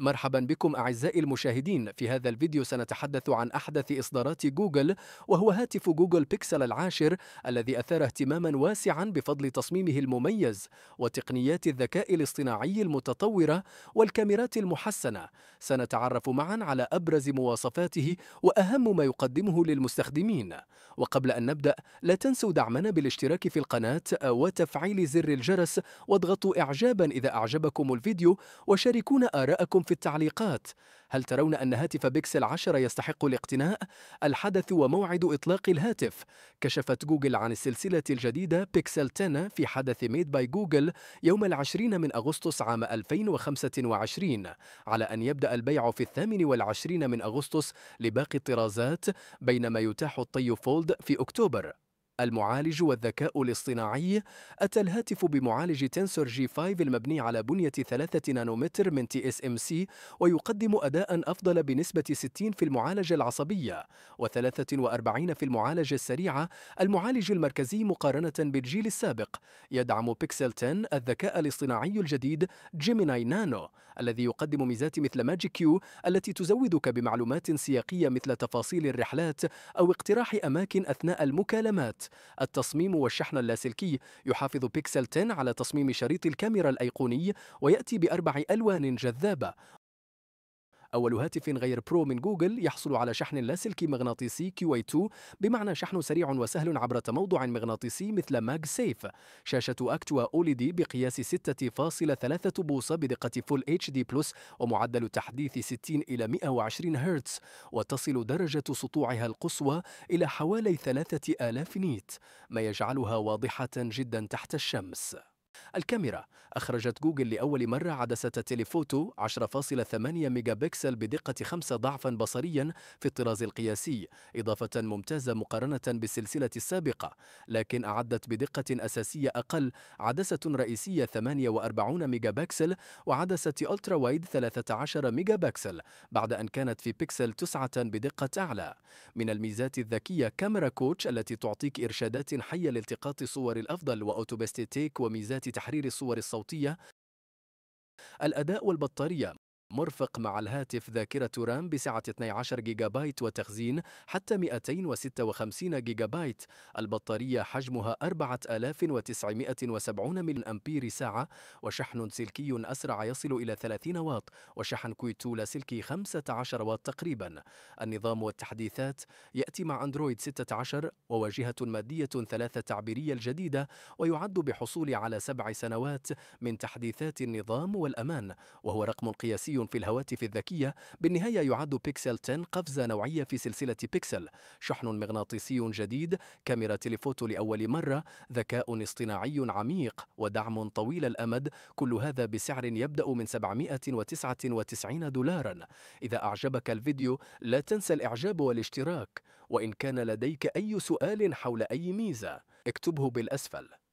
مرحبا بكم أعزائي المشاهدين في هذا الفيديو سنتحدث عن أحدث إصدارات جوجل وهو هاتف جوجل بيكسل العاشر الذي أثار اهتماما واسعا بفضل تصميمه المميز وتقنيات الذكاء الاصطناعي المتطورة والكاميرات المحسنة سنتعرف معا على أبرز مواصفاته وأهم ما يقدمه للمستخدمين وقبل أن نبدأ لا تنسوا دعمنا بالاشتراك في القناة وتفعيل زر الجرس واضغطوا إعجابا إذا أعجبكم الفيديو وشاركونا آراءكم في التعليقات هل ترون أن هاتف بيكسل 10 يستحق الاقتناء؟ الحدث وموعد إطلاق الهاتف كشفت جوجل عن السلسلة الجديدة بيكسل 10 في حدث ميد باي جوجل يوم العشرين من أغسطس عام 2025 على أن يبدأ البيع في الثامن والعشرين من أغسطس لباقي الطرازات بينما يتاح الطي فولد في أكتوبر المعالج والذكاء الاصطناعي أتى الهاتف بمعالج تنسور جي 5 المبني على بنية 3 نانومتر من تي اس ام سي ويقدم أداء أفضل بنسبة 60 في المعالجة العصبية و43 في المعالجة السريعة المعالج المركزي مقارنة بالجيل السابق يدعم بيكسل 10 الذكاء الاصطناعي الجديد جيميناي نانو الذي يقدم ميزات مثل ماجيك كيو التي تزودك بمعلومات سياقية مثل تفاصيل الرحلات أو اقتراح أماكن أثناء المكالمات التصميم والشحن اللاسلكي يحافظ بيكسل 10 على تصميم شريط الكاميرا الأيقوني ويأتي بأربع ألوان جذابة أول هاتف غير برو من جوجل يحصل على شحن لاسلكي مغناطيسي كيو 2 بمعنى شحن سريع وسهل عبر تموضع مغناطيسي مثل ماج سيف شاشة أكتوا أوليدي بقياس 6.3 بوصة بدقة فول اتش دي بلس ومعدل تحديث 60 إلى 120 هرتز وتصل درجة سطوعها القصوى إلى حوالي 3000 نيت ما يجعلها واضحة جدا تحت الشمس الكاميرا أخرجت جوجل لأول مرة عدسة تيليفوتو 10.8 ميجا بكسل بدقة 5 ضعفا بصريا في الطراز القياسي إضافة ممتازة مقارنة بالسلسلة السابقة لكن أعدت بدقة أساسية أقل عدسة رئيسية 48 ميجا بكسل وعدسة ألترا وايد 13 ميجا بكسل بعد أن كانت في بكسل 9 بدقة أعلى من الميزات الذكية كاميرا كوتش التي تعطيك إرشادات حية لالتقاط صور الأفضل وأوتوبستيتيك وميزات تحرير الصور الصوتية الأداء والبطارية مرفق مع الهاتف ذاكرة رام بسعة 12 جيجا بايت وتخزين حتى 256 جيجا بايت البطارية حجمها 4970 من أمبير ساعة وشحن سلكي أسرع يصل إلى 30 واط وشحن كويتو لاسلكي 15 واط تقريبا النظام والتحديثات يأتي مع أندرويد 16 وواجهة مادية ثلاثة تعبيرية الجديدة ويعد بحصول على سبع سنوات من تحديثات النظام والأمان وهو رقم قياسي في الهواتف الذكية بالنهاية يعد بيكسل 10 قفزة نوعية في سلسلة بيكسل شحن مغناطيسي جديد كاميرا تليفوتو لأول مرة ذكاء اصطناعي عميق ودعم طويل الأمد كل هذا بسعر يبدأ من 799 دولارا إذا أعجبك الفيديو لا تنسى الإعجاب والاشتراك وإن كان لديك أي سؤال حول أي ميزة اكتبه بالأسفل